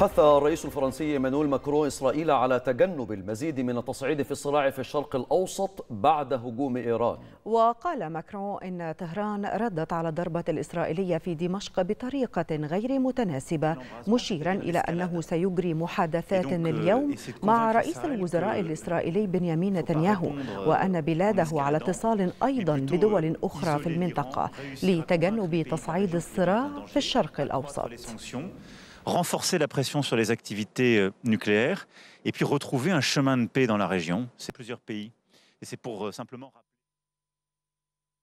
حث الرئيس الفرنسي مانويل ماكرون إسرائيل على تجنب المزيد من التصعيد في الصراع في الشرق الأوسط بعد هجوم إيران وقال ماكرون إن طهران ردت على الضربة الإسرائيلية في دمشق بطريقة غير متناسبة مشيرا إلى أنه سيجري محادثات euh, اليوم مع رئيس الوزراء الإسرائيلي بنيامين نتنياهو euh, وأن بلاده على اتصال أيضا euh, بدول أخرى في المنطقة لتجنب تصعيد الصراع في الشرق الأوسط renforcer la pression sur les activités euh, nucléaires et puis retrouver un chemin de paix dans la région. C'est plusieurs pays. Et c'est pour euh, simplement...